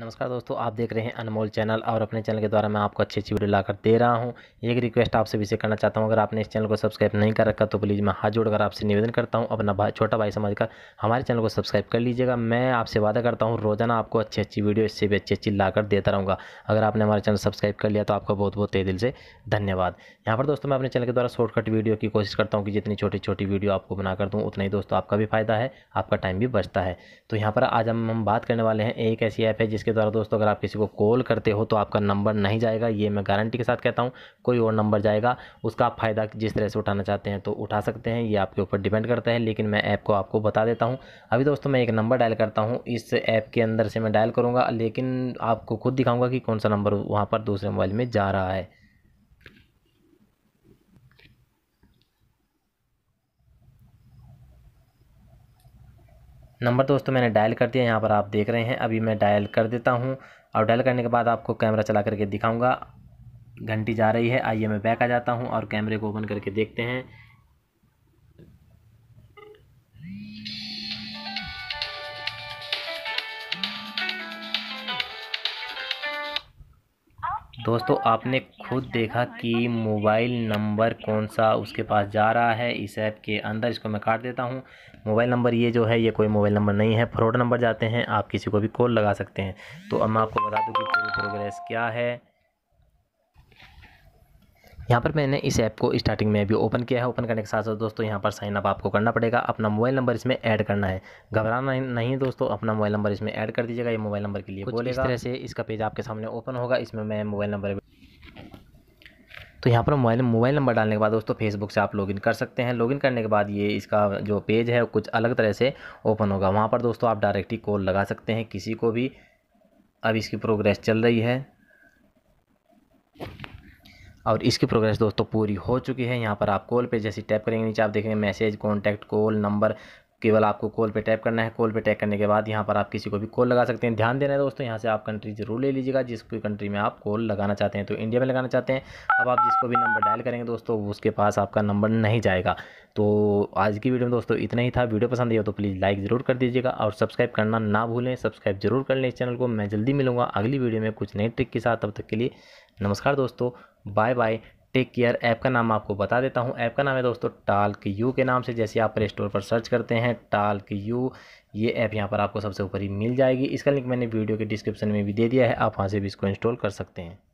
नमस्कार दोस्तों आप देख रहे हैं अनमोल चैनल और अपने चैनल के द्वारा मैं आपको अच्छी अच्छी वीडियो लाकर दे रहा हूं एक रिक्वेस्ट आपसे भी से करना चाहता हूं अगर आपने इस चैनल को सब्सक्राइब नहीं कर रखा तो प्लीज़ मैं हाथ जोड़कर आपसे निवेदन करता हूं अपना भाई छोटा भाई समझकर हमारे चैनल को सब्सक्राइब कर लीजिएगा मैं आपसे वादा करता हूँ रोजाना आपको अच्छी अच्छी वीडियो इससे भी अच्छी अच्छी ला देता रहूँगा अगर आपने हमारे चैनल सब्सक्राइब कर लिया तो आपका बहुत बहुत तय दिल से धन्यवाद यहाँ पर दोस्तों मैं अपने चैनल के द्वारा शॉर्टकट वीडियो की कोशिश करता हूँ कि जितनी छोटी छोटी वीडियो आपको बना कर दूँ उतना ही दोस्तों आपका भी फायदा है आपका टाइम भी बचता है तो यहाँ पर आज हम बात करने वाले हैं एक ऐसी ऐप है इसके द्वारा दोस्तों अगर आप किसी को कॉल करते हो तो आपका नंबर नहीं जाएगा ये मैं गारंटी के साथ कहता हूँ कोई और नंबर जाएगा उसका आप फ़ायदा जिस तरह से उठाना चाहते हैं तो उठा सकते हैं ये आपके ऊपर डिपेंड करता है लेकिन मैं ऐप को आपको बता देता हूँ अभी दोस्तों मैं एक नंबर डायल करता हूँ इस ऐप के अंदर से मैं डायल करूँगा लेकिन आपको खुद दिखाऊँगा कि कौन सा नंबर वहाँ पर दूसरे मोबाइल में जा रहा है नंबर दोस्तों मैंने डायल कर दिया यहाँ पर आप देख रहे हैं अभी मैं डायल कर देता हूँ और डायल करने के बाद आपको कैमरा चला करके दिखाऊंगा घंटी जा रही है आइए मैं बैक आ जाता हूँ और कैमरे को ओपन करके देखते हैं दोस्तों आपने खुद देखा कि मोबाइल नंबर कौन सा उसके पास जा रहा है इस ऐप के अंदर इसको मैं काट देता हूँ मोबाइल नंबर ये जो है ये कोई मोबाइल नंबर नहीं है फ्रॉड नंबर जाते हैं आप किसी को भी कॉल लगा सकते हैं तो अब मैं आपको बता दूँ कि पूरी प्रोग्रेस क्या है यहाँ पर मैंने इस ऐप को स्टार्टिंग में अभी ओपन किया है ओपन करने के साथ साथ दोस्तों यहाँ पर साइन अप आपको करना पड़ेगा अपना मोबाइल नंबर इसमें ऐड करना है घबराना नहीं दोस्तों अपना मोबाइल नंबर इसमें ऐड कर दीजिएगा ये मोबाइल नंबर के लिए बोले इस तरह से इसका पेज आपके सामने ओपन होगा इसमें मैं मोबाइल नंबर तो यहाँ पर मोबाइल मोबाइल नंबर डालने के बाद दोस्तों फेसबुक से आप लॉगिन कर सकते हैं लॉगिन करने के बाद ये इसका जो पेज है कुछ अलग तरह से ओपन होगा वहाँ पर दोस्तों आप डायरेक्टली कॉल लगा सकते हैं किसी को भी अब इसकी प्रोग्रेस चल रही है और इसकी प्रोग्रेस दोस्तों पूरी हो चुकी है यहाँ पर आप कॉल पे जैसे टैप करेंगे नीचे आप देखेंगे मैसेज कॉन्टैक्ट कॉल नंबर केवल आपको कॉल पे टैप करना है कॉल पे टैप करने के बाद यहाँ पर आप किसी को भी कॉल लगा सकते हैं ध्यान देना है दोस्तों यहाँ से आप कंट्री जरूर ले लीजिएगा जिस कोई कंट्री में आप कॉल लगाना चाहते हैं तो इंडिया में लगाना चाहते हैं अब आप जिसको भी नंबर डायल करेंगे दोस्तों उसके पास आपका नंबर नहीं जाएगा तो आज की वीडियो में दोस्तों इतना ही था वीडियो पसंद आया तो प्लीज़ लाइक ज़रूर कर दीजिएगा और सब्सक्राइब करना ना भूलें सब्सक्राइब जरूर कर लें इस चैनल को मैं जल्दी मिलूंगा अगली वीडियो में कुछ नई ट्रिक के साथ तब तक के लिए नमस्कार दोस्तों bye bye take care app का नाम आपको बता देता हूँ ऐप का नाम है दोस्तों टाल्क यू के नाम से जैसे आप प्ले स्टोर पर सर्च करते हैं टाल्क यू ये ऐप यहाँ पर आपको सबसे ऊपर ही मिल जाएगी इसका लिंक मैंने वीडियो के डिस्क्रिप्शन में भी दे दिया है आप वहाँ से भी इसको इंस्टॉल कर सकते हैं